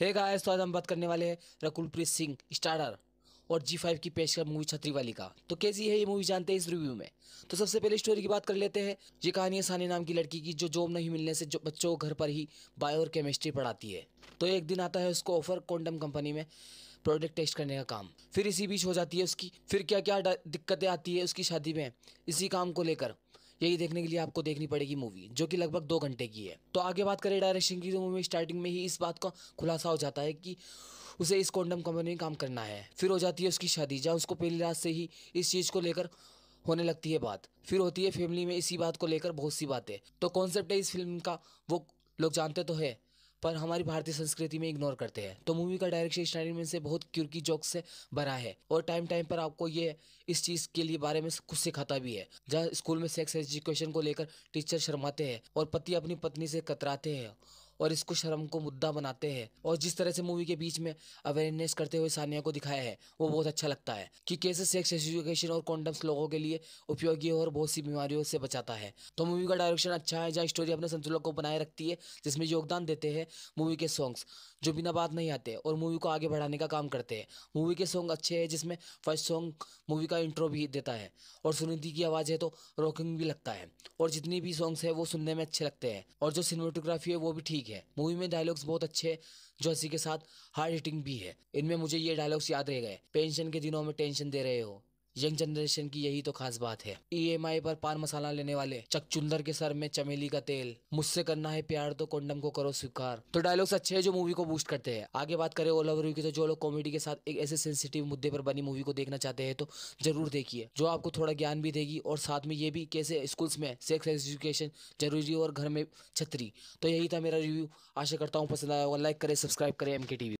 hey guys तो आज हम बात करने वाले हैं रकुलप्रीत सिंह स्टारर और जी फाइव की पेशकर मूवी छतरी वाली का तो कैसी है ये मूवी जानते हैं इस रिव्यू में तो सबसे पहले स्टोरी की बात कर लेते हैं ये कहानी है सानी नाम की लड़की की जो जॉब नहीं मिलने से जो बच्चों को घर पर ही बायो और केमिस्ट्री पढ़ाती है तो एक दिन आता है उसको ऑफर कोंडम कंपनी में प्रोडक्ट टेस्ट करने का काम फिर इसी बीच हो जाती है उसकी फिर क्या क्या दिक्कतें आती है उसकी शादी में इसी काम को लेकर यही देखने के लिए आपको देखनी पड़ेगी मूवी जो कि लगभग दो घंटे की है तो आगे बात करें डायरेक्शन की तो मूवी स्टार्टिंग में ही इस बात का खुलासा हो जाता है कि उसे इस कॉन्डम कंपनी में काम करना है फिर हो जाती है उसकी शादी जहाँ उसको पहली रात से ही इस चीज़ को लेकर होने लगती है बात फिर होती है फैमिली में इसी बात को लेकर बहुत सी बातें तो कॉन्सेप्ट है इस फिल्म का वो लोग जानते तो है पर हमारी भारतीय संस्कृति में इग्नोर करते हैं तो मूवी का डायरेक्शन स्टाइल से बहुत क्यूर्की जोक से भरा है और टाइम टाइम पर आपको ये इस चीज़ के लिए बारे में कुछ सिखाता भी है जहाँ स्कूल में सेक्स एजुकेशन को लेकर टीचर शर्माते हैं और पति अपनी पत्नी से कतराते हैं और इसको शर्म को मुद्दा बनाते हैं और जिस तरह से मूवी के बीच में अवेयरनेस करते हुए सानिया को दिखाया है वो बहुत अच्छा लगता है कि कैसे सेक्स एजुकेशन और कॉन्डम्स लोगों के लिए उपयोगी है और बहुत सी बीमारियों से बचाता है तो मूवी का डायरेक्शन अच्छा है जहाँ स्टोरी अपने संतुलन को बनाए रखती है जिसमें योगदान देते हैं मूवी के सॉन्ग्स जो बिना बात नहीं आते और मूवी को आगे बढ़ाने का काम करते हैं मूवी के सॉन्ग अच्छे हैं जिसमें फर्स्ट सॉन्ग मूवी का इंट्रो भी देता है और सुनिधि की आवाज़ है तो रॉकिंग भी लगता है और जितनी भी सॉन्ग्स है वो सुनने में अच्छे लगते हैं और जो सिनेमाटोग्राफी है वो भी ठीक है है मूवी में डायलॉग्स बहुत अच्छे जो हंसी के साथ हार्ड हिटिंग भी है इनमें मुझे ये डायलॉग्स याद रह गए पेंशन के दिनों में टेंशन दे रहे हो यंग जनरेशन की यही तो खास बात है ईएमआई e पर पान मसाला लेने वाले चकचुंदर के सर में चमेली का तेल मुझसे करना है प्यार तो कोंडम को करो स्वीकार तो डायलॉग्स अच्छे हैं जो मूवी को बूस्ट करते हैं आगे बात करें ओला रू की तो जो लोग कॉमेडी के साथ एक ऐसे सेंसिटिव मुद्दे पर बनी मूवी को देखना चाहते हैं तो जरूर देखिए जो आपको थोड़ा ज्ञान भी देगी और साथ में ये भी कैसे स्कूल्स में सेक्स एजुकेशन जरूरी और घर में छतरी तो यही था मेरा रिव्यू आशा करता हूँ पसंद आया होगा लाइक करें सब्सक्राइब करें एम टीवी